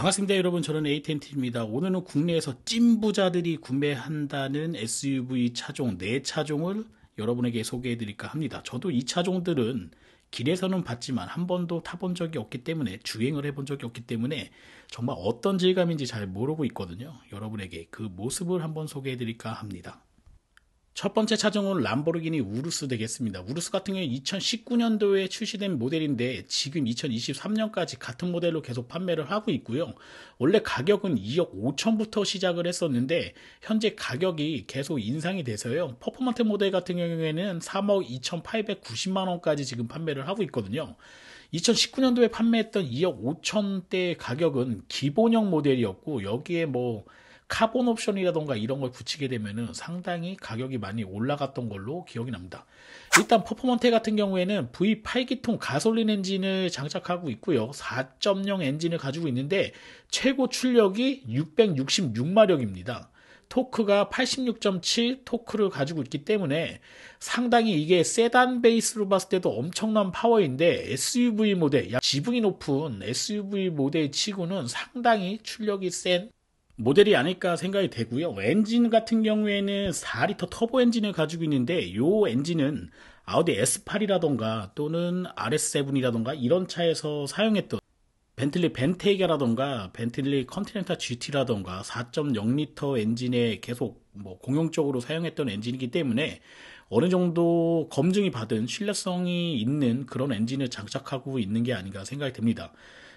반갑습니다 여러분 저는 에이텐트입니다 오늘은 국내에서 찐부자들이 구매한다는 SUV 차종 4차종을 여러분에게 소개해 드릴까 합니다 저도 이 차종들은 길에서는 봤지만 한 번도 타본 적이 없기 때문에 주행을 해본 적이 없기 때문에 정말 어떤 질감인지 잘 모르고 있거든요 여러분에게 그 모습을 한번 소개해 드릴까 합니다 첫 번째 차종은 람보르기니 우루스 되겠습니다. 우루스 같은 경우는 2019년도에 출시된 모델인데 지금 2023년까지 같은 모델로 계속 판매를 하고 있고요. 원래 가격은 2억 5천부터 시작을 했었는데 현재 가격이 계속 인상이 돼서요. 퍼포먼트 모델 같은 경우에는 3억 2,890만 원까지 지금 판매를 하고 있거든요. 2019년도에 판매했던 2억 5천대 가격은 기본형 모델이었고 여기에 뭐 카본 옵션이라던가 이런 걸 붙이게 되면은 상당히 가격이 많이 올라갔던 걸로 기억이 납니다. 일단 퍼포먼테 같은 경우에는 V8기통 가솔린 엔진을 장착하고 있고요. 4.0 엔진을 가지고 있는데 최고 출력이 666마력입니다. 토크가 86.7 토크를 가지고 있기 때문에 상당히 이게 세단 베이스로 봤을 때도 엄청난 파워인데 SUV 모델, 지붕이 높은 SUV 모델 치고는 상당히 출력이 센 모델이 아닐까 생각이 되고요. 엔진 같은 경우에는 4리터 터보 엔진을 가지고 있는데 이 엔진은 아우디 S8이라던가 또는 RS7이라던가 이런 차에서 사용했던 벤틀리 벤테이가라던가 벤틀리 컨티넨타 GT라던가 4.0리터 엔진에 계속 뭐 공용적으로 사용했던 엔진이기 때문에 어느 정도 검증이 받은 신뢰성이 있는 그런 엔진을 장착하고 있는 게 아닌가 생각이 듭니다.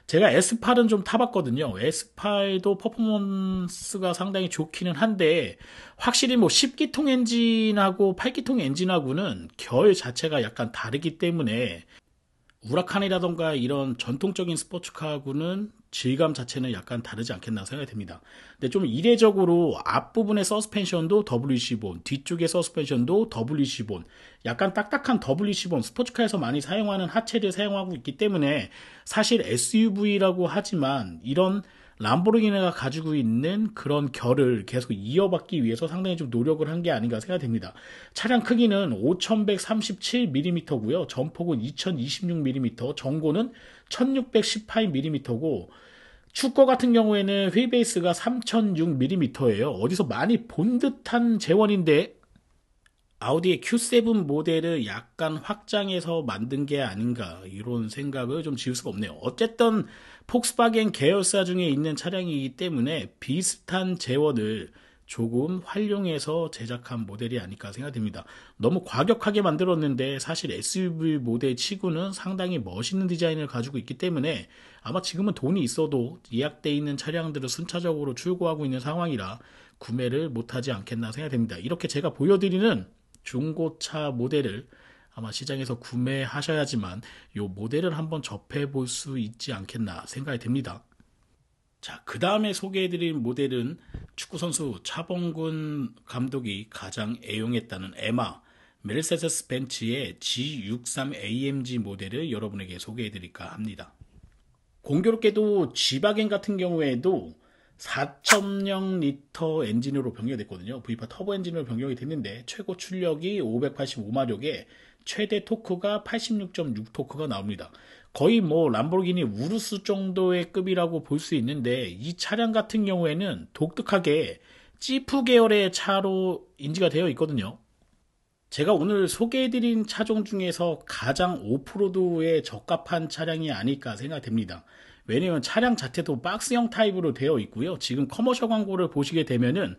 제가 S8은 좀 타봤거든요. S8도 퍼포먼스가 상당히 좋기는 한데 확실히 뭐 10기통 엔진하고 8기통 엔진하고는 결 자체가 약간 다르기 때문에 우라칸이라던가 이런 전통적인 스포츠카하고는 질감 자체는 약간 다르지 않겠나 생각이 됩니다 근데 좀 이례적으로 앞부분의 서스펜션도 WC 본, 뒤쪽의 서스펜션도 WC 본, 약간 딱딱한 WC 본, 스포츠카에서 많이 사용하는 하체를 사용하고 있기 때문에 사실 SUV라고 하지만 이런 람보르기네가 가지고 있는 그런 결을 계속 이어받기 위해서 상당히 좀 노력을 한 게 아닌가 생각됩니다. 차량 크기는 5137mm고요. 전폭은 2026mm, 전고는 1618mm고 축거 같은 경우에는 휠 베이스가 3006mm예요. 어디서 많이 본 듯한 재원인데 아우디의 Q7 모델을 약간 확장해서 만든 게 아닌가 이런 생각을 좀 지울 수가 없네요. 어쨌든 폭스바겐 계열사 중에 있는 차량이기 때문에 비슷한 재원을 조금 활용해서 제작한 모델이 아닐까 생각됩니다. 너무 과격하게 만들었는데 사실 SUV 모델 치고는 상당히 멋있는 디자인을 가지고 있기 때문에 아마 지금은 돈이 있어도 예약돼 있는 차량들을 순차적으로 출고하고 있는 상황이라 구매를 못하지 않겠나 생각됩니다. 이렇게 제가 보여드리는 중고차 모델을 아마 시장에서 구매하셔야지만 요 모델을 한번 접해 볼수 있지 않겠나 생각이 됩니다 자, 그 다음에 소개해드린 모델은 축구선수 차범근 감독이 가장 애용했다는 에마, 메르세데스 벤츠의 G63 AMG 모델을 여러분에게 소개해드릴까 합니다. 공교롭게도 지바겐 같은 경우에도 4.0리터 엔진으로 변경됐거든요. V8 터보 엔진으로 변경이 됐는데 최고 출력이 585마력에 최대 토크가 86.6토크가 나옵니다. 거의 뭐 람보르기니 우루스 정도의 급이라고 볼 수 있는데 이 차량 같은 경우에는 독특하게 지프 계열의 차로 인지가 되어 있거든요. 제가 오늘 소개해드린 차종 중에서 가장 오프로드에 적합한 차량이 아닐까 생각됩니다. 왜냐면 차량 자체도 박스형 타입으로 되어 있고요. 지금 커머셜 광고를 보시게 되면은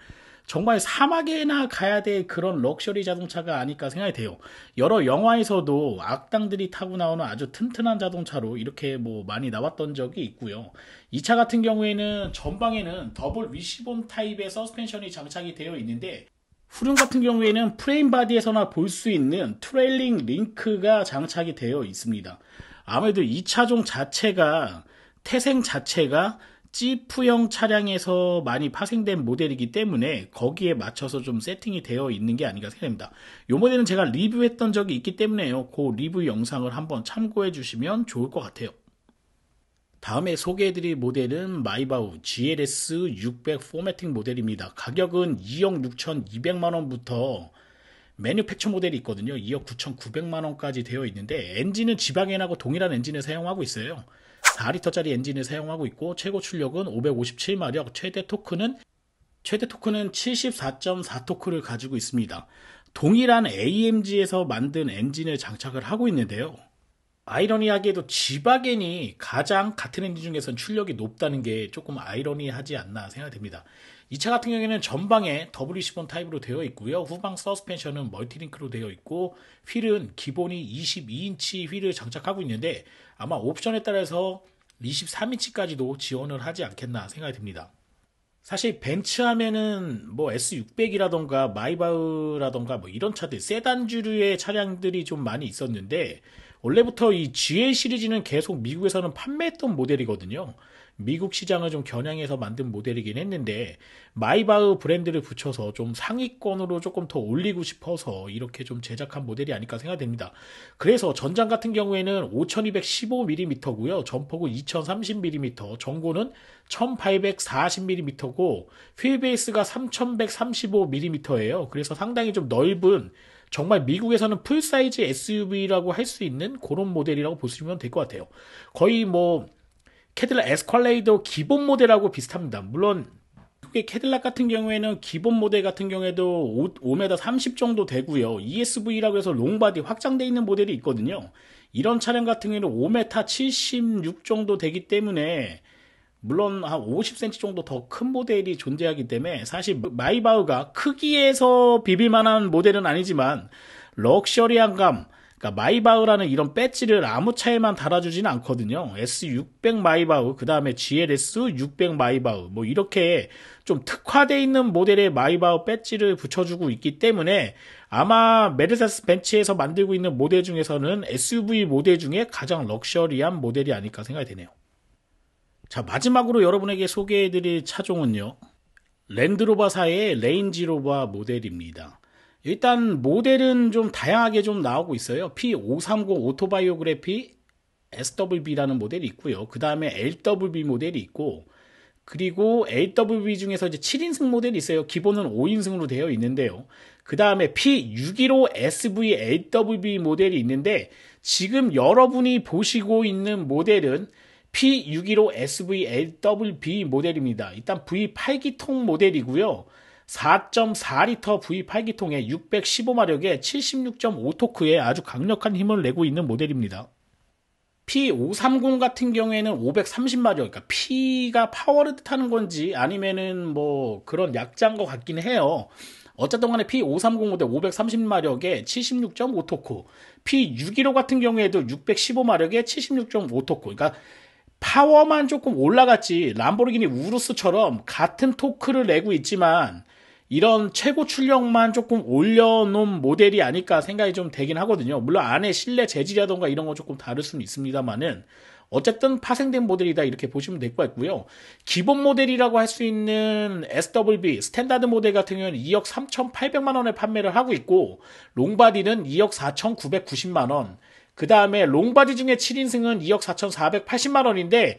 정말 사막에나 가야 될 그런 럭셔리 자동차가 아닐까 생각이 돼요. 여러 영화에서도 악당들이 타고 나오는 아주 튼튼한 자동차로 이렇게 뭐 많이 나왔던 적이 있고요. 이 차 같은 경우에는 전방에는 더블 위시본 타입의 서스펜션이 장착이 되어 있는데 후륜 같은 경우에는 프레임 바디에서나 볼 수 있는 트레일링 링크가 장착이 되어 있습니다. 아무래도 이 차종 자체가 태생 자체가 지프형 차량에서 많이 파생된 모델이기 때문에 거기에 맞춰서 좀 세팅이 되어 있는 게 아닌가 생각됩니다이 모델은 제가 리뷰했던 적이 있기 때문에요. 그 리뷰 영상을 한번 참고해 주시면 좋을 것 같아요. 다음에 소개해드릴 모델은 마이바우 GLS 600 포매팅 모델입니다. 가격은 2억 6,200만원부터 매뉴팩처 모델이 있거든요. 2억 9,900만원까지 되어 있는데 엔진은 지방엔하고 동일한 엔진을 사용하고 있어요. 4리터짜리 엔진을 사용하고 있고 최고 출력은 557마력, 최대 토크는 최대 토크는 74.4 토크를 가지고 있습니다. 동일한 AMG에서 만든 엔진을 장착을 하고 있는데요. 아이러니하게도 지바겐이 가장 같은 엔진 중에선 출력이 높다는 게 조금 아이러니하지 않나 생각됩니다. 이 차 같은 경우에는 전방에 W10번 타입으로 되어 있고요. 후방 서스펜션은 멀티링크로 되어 있고 휠은 기본이 22인치 휠을 장착하고 있는데 아마 옵션에 따라서 23인치까지도 지원을 하지 않겠나 생각이 듭니다. 사실 벤츠하면은 뭐 S600이라던가 마이바흐라던가 뭐 이런 차들 세단주류의 차량들이 좀 많이 있었는데 원래부터 이 GL 시리즈는 계속 미국에서는 판매했던 모델이거든요. 미국 시장을 좀 겨냥해서 만든 모델이긴 했는데 마이바흐 브랜드를 붙여서 좀 상위권으로 조금 더 올리고 싶어서 이렇게 좀 제작한 모델이 아닐까 생각됩니다. 그래서 전장 같은 경우에는 5215mm고요. 점포은 2030mm, 전고는 1840mm고 휠베이스가 3135mm예요. 그래서 상당히 좀 넓은 정말 미국에서는 풀사이즈 SUV라고 할 수 있는 그런 모델이라고 보시면 될 것 같아요. 거의 뭐 캐딜라 에스컬레이더 기본 모델하고 비슷합니다. 물론 캐딜락 같은 경우에는 기본 모델 같은 경우에도 5, 5m 30 정도 되고요. ESV라고 해서 롱바디 확장돼 있는 모델이 있거든요. 이런 차량 같은 경우에는 5m 76 정도 되기 때문에 물론 한 50cm 정도 더 큰 모델이 존재하기 때문에 사실 마이바흐가 크기에서 비빌만한 모델은 아니지만 럭셔리한 감 그러니까 마이바흐라는 이런 배지를 아무 차에만 달아주지는 않거든요. S600 마이바흐, 그 다음에 GLS 600 마이바흐, 뭐 이렇게 좀특화되어 있는 모델의 마이바흐 배지를 붙여주고 있기 때문에 아마 메르세스 벤치에서 만들고 있는 모델 중에서는 SUV 모델 중에 가장 럭셔리한 모델이 아닐까 생각이 되네요. 자, 마지막으로 여러분에게 소개해드릴 차종은요. 랜드로바사의 레인지로바 모델입니다. 일단 모델은 좀 다양하게 좀 나오고 있어요. P530 오토바이오그래피 SWB라는 모델이 있고요. 그 다음에 LWB 모델이 있고 그리고 LWB 중에서 이제 7인승 모델이 있어요. 기본은 5인승으로 되어 있는데요. 그 다음에 P615 SV LWB 모델이 있는데 지금 여러분이 보시고 있는 모델은 P615 SV LWB 모델입니다. 일단 V8기통 모델이고요. 4.4리터 v 8기통에6 1 5마력에 76.5토크에 아주 강력한 힘을 내고 있는 모델입니다. P530 같은 경우에는 530마력, 그러니까 P가 파워를 뜻하는 건지 아니면은 뭐 그런 약자인 것 같긴 해요. 어쨌든 간에 P530 모델 530마력에 76.5토크, P615 같은 경우에도 615마력에 76.5토크, 그러니까 파워만 조금 올라갔지 람보르기니 우루스처럼 같은 토크를 내고 있지만 이런 최고 출력만 조금 올려놓은 모델이 아닐까 생각이 좀 되긴 하거든요. 물론 안에 실내 재질이라던가 이런 건 조금 다를 수는 있습니다만은 어쨌든 파생된 모델이다 이렇게 보시면 될 것 같고요. 기본 모델이라고 할 수 있는 SWB 스탠다드 모델 같은 경우는 2억 3,800만 원에 판매를 하고 있고 롱바디는 2억 4,990만 원그 다음에 롱바디 중에 7인승은 2억 4,480만원인데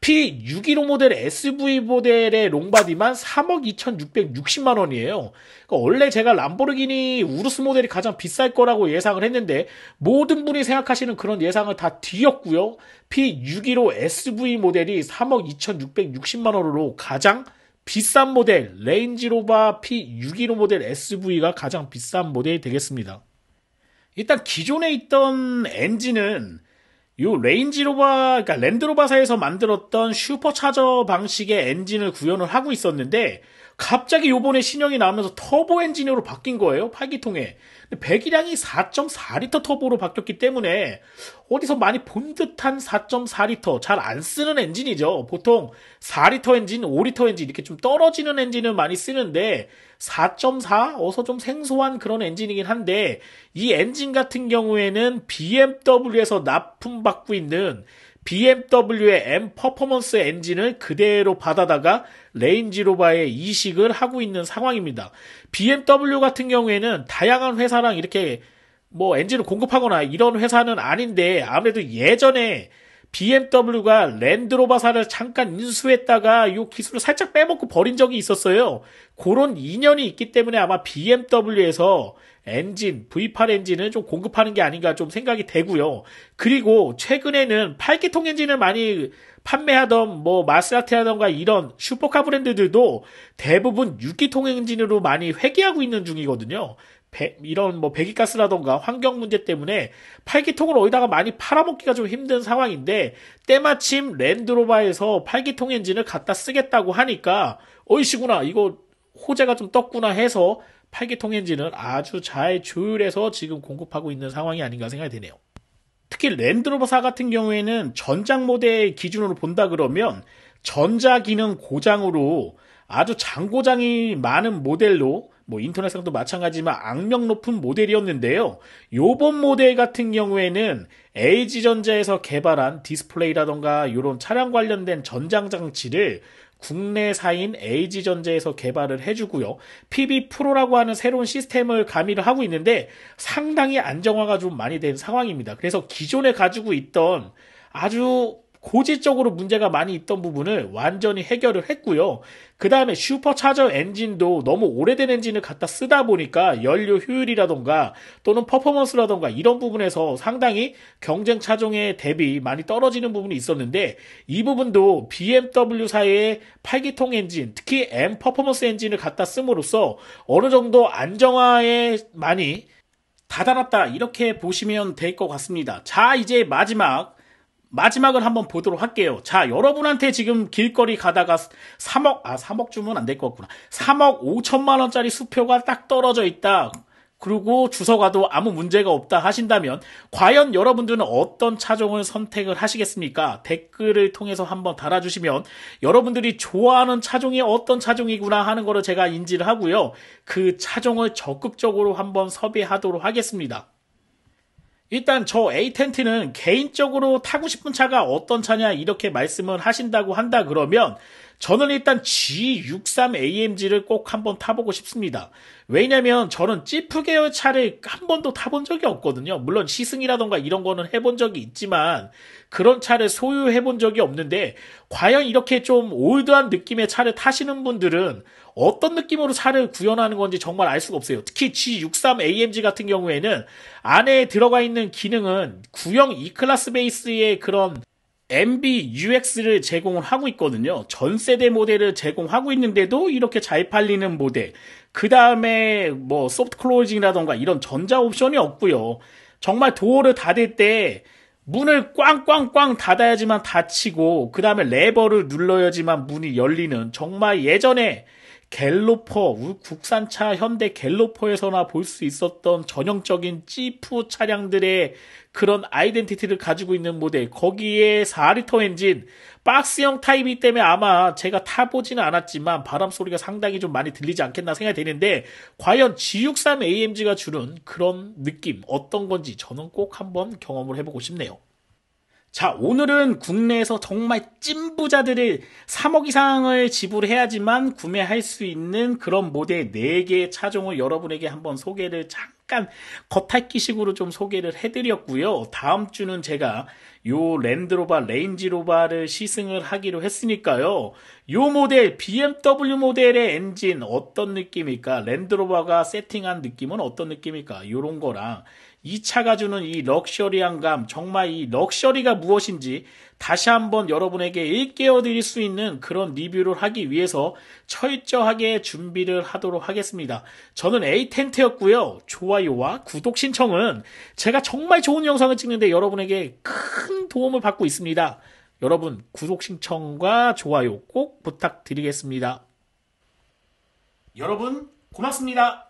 P615 모델 SV 모델의 롱바디만 3억 2,660만 원이에요. 그러니까 원래 제가 람보르기니 우루스 모델이 가장 비쌀 거라고 예상을 했는데 모든 분이 생각하시는 그런 예상을 다 뒤엎고요. P615 SV 모델이 3억 2,660만 원으로 가장 비싼 모델 레인지로바 P615 모델 SV가 가장 비싼 모델이 되겠습니다. 일단 기존에 있던 엔진은 요레인지로바 그러니까 랜드로바사에서 만들었던 슈퍼차저 방식의 엔진을 구현을 하고 있었는데 갑자기 요번에 신형이 나오면서 터보 엔진으로 바뀐 거예요. 8기통에. 배기량이 4.4리터 터보로 바뀌었기 때문에 어디서 많이 본 듯한 4.4리터 잘안 쓰는 엔진이죠. 보통 4리터 엔진, 5리터 엔진 이렇게 좀 떨어지는 엔진을 많이 쓰는데 4.4 어서 좀 생소한 그런 엔진이긴 한데 이 엔진 같은 경우에는 BMW에서 납품받고 있는 BMW의 M 퍼포먼스 엔진을 그대로 받아다가 레인지로바에 이식을 하고 있는 상황입니다. BMW 같은 경우에는 다양한 회사랑 이렇게 뭐 엔진을 공급하거나 이런 회사는 아닌데 아무래도 예전에 BMW가 랜드로버사를 잠깐 인수했다가 이 기술을 살짝 빼먹고 버린 적이 있었어요. 그런 인연이 있기 때문에 아마 BMW에서 엔진, V8 엔진을 좀 공급하는 게 아닌가 좀 생각이 되고요. 그리고 최근에는 8기통 엔진을 많이 판매하던 뭐마세라테라던가 이런 슈퍼카 브랜드들도 대부분 6기통 엔진으로 많이 회귀하고 있는 중이거든요. 배, 이런 뭐 배기가스라던가 환경 문제 때문에 8기통을 어디다가 많이 팔아먹기가 좀 힘든 상황인데 때마침 랜드로바에서 8기통 엔진을 갖다 쓰겠다고 하니까 어이씨구나 이거 호재가 좀 떴구나 해서 8기통 엔진을 아주 잘 조율해서 지금 공급하고 있는 상황이 아닌가 생각이 되네요. 특히 랜드로버사 같은 경우에는 전장 모델 기준으로 본다 그러면 전자 기능 고장으로 아주 장고장이 많은 모델로 뭐 인터넷상도 마찬가지지만 악명 높은 모델이었는데요. 요번 모델 같은 경우에는 LG전자에서 개발한 디스플레이라던가 요런 차량 관련된 전장 장치를 국내사인 LG전자에서 개발을 해주고요. PB 프로라고 하는 새로운 시스템을 가미를 하고 있는데 상당히 안정화가 좀 많이 된 상황입니다. 그래서 기존에 가지고 있던 아주 고질적으로 문제가 많이 있던 부분을 완전히 해결을 했고요. 그 다음에 슈퍼차저 엔진도 너무 오래된 엔진을 갖다 쓰다 보니까 연료 효율이라던가 또는 퍼포먼스라던가 이런 부분에서 상당히 경쟁 차종에 대비 많이 떨어지는 부분이 있었는데 이 부분도 BMW사의 8기통 엔진, 특히 M 퍼포먼스 엔진을 갖다 씀으로써 어느 정도 안정화에 많이 다다랐다 이렇게 보시면 될 것 같습니다. 자 이제 마지막 마지막을 한번 보도록 할게요. 자, 여러분한테 지금 길거리 가다가 3억, 아, 3억 주면 안 될 것 같구나. 3억 5천만 원짜리 수표가 딱 떨어져 있다. 그리고 주소가도 아무 문제가 없다 하신다면 과연 여러분들은 어떤 차종을 선택을 하시겠습니까? 댓글을 통해서 한번 달아주시면 여러분들이 좋아하는 차종이 어떤 차종이구나 하는 거를 제가 인지를 하고요. 그 차종을 적극적으로 한번 섭외하도록 하겠습니다. 일단 저 A10T는 개인적으로 타고 싶은 차가 어떤 차냐 이렇게 말씀을 하신다고 한다 그러면 저는 일단 G63AMG를 꼭 한번 타보고 싶습니다. 왜냐면 저는 찌프 계열 차를 한 번도 타본 적이 없거든요. 물론 시승이라던가 이런 거는 해본 적이 있지만 그런 차를 소유해본 적이 없는데 과연 이렇게 좀 올드한 느낌의 차를 타시는 분들은 어떤 느낌으로 차를 구현하는 건지 정말 알 수가 없어요. 특히 G63AMG 같은 경우에는 안에 들어가 있는 기능은 구형 E 클라스 베이스의 그런 MB UX를 제공을 하고 있거든요. 전 세대 모델을 제공하고 있는데도 이렇게 잘 팔리는 모델. 그 다음에 뭐 소프트 클로징이라던가 이런 전자 옵션이 없고요. 정말 도어를 닫을 때 문을 꽝꽝꽝 닫아야지만 닫히고 그 다음에 레버를 눌러야지만 문이 열리는 정말 예전에 갤로퍼, 국산차 현대 갤로퍼에서나 볼 수 있었던 전형적인 찌프 차량들의 그런 아이덴티티를 가지고 있는 모델, 거기에 4리터 엔진, 박스형 타입이기 때문에 아마 제가 타보지는 않았지만 바람 소리가 상당히 좀 많이 들리지 않겠나 생각이 되는데, 과연 G63 AMG가 주는 그런 느낌, 어떤 건지 저는 꼭 한번 경험을 해보고 싶네요. 자, 오늘은 국내에서 정말 찐부자들이 3억 이상을 지불해야지만 구매할 수 있는 그런 모델 4개의 차종을 여러분에게 한번 소개를 잠깐 겉핥기식으로 좀 소개를 해드렸고요. 다음 주는 제가 요랜드로바레인지로바를 시승을 하기로 했으니까요. 요 모델 BMW 모델의 엔진 어떤 느낌일까? 랜드로바가 세팅한 느낌은 어떤 느낌일까? 요런 거랑 이 차가 주는 이 럭셔리한 감, 정말 이 럭셔리가 무엇인지 다시 한번 여러분에게 일깨워 드릴 수 있는 그런 리뷰를 하기 위해서 철저하게 준비를 하도록 하겠습니다. 저는 에이텐트였고요. 좋아요와 구독 신청은 제가 정말 좋은 영상을 찍는데 여러분에게 큰 도움을 받고 있습니다. 여러분 구독 신청과 좋아요 꼭 부탁드리겠습니다. 여러분 고맙습니다.